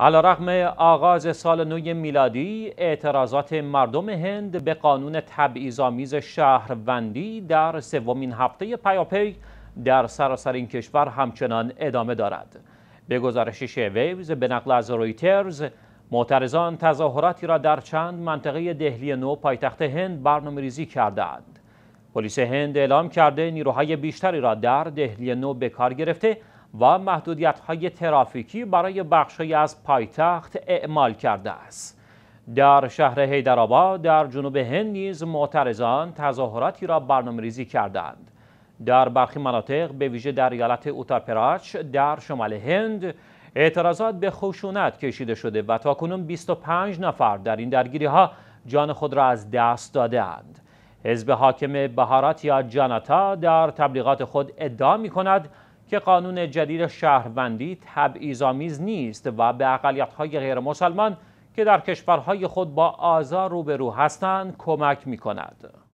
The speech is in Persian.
علا رغم آغاز سال نو میلادی اعتراضات مردم هند به قانون تبعیزامیز شهروندی در سومین هفته پیاپی در سراسر این کشور همچنان ادامه دارد. به گزارش ویوز به نقل از رویترز معترضان تظاهراتی را در چند منطقه دهلی نو پایتخت هند برنامه ریزی کردند. پلیس هند اعلام کرده نیروهای بیشتری را در دهلی نو به کار گرفته و محدودیت های ترافیکی برای بخشهایی از پایتخت اعمال کرده است. در شهر هیدرآباد در جنوب هند نیز معترضان تظاهراتی را برنامه ریزی کردند. در برخی مناطق به ویژه در ایالت اوتارپراچ در شمال هند اعتراضات به خشونت کشیده شده و تاکنون 25 نفر در این درگیری ها جان خود را از دست دادهاند. حزب حاکم بهارات یا جاناتا در تبلیغات خود ادعا می کند که قانون جدید شهروندی تبعیض‌آمیز نیست و به اقلیت‌های غیر مسلمان که در کشورهای خود با آزار روبرو هستند کمک می‌کند.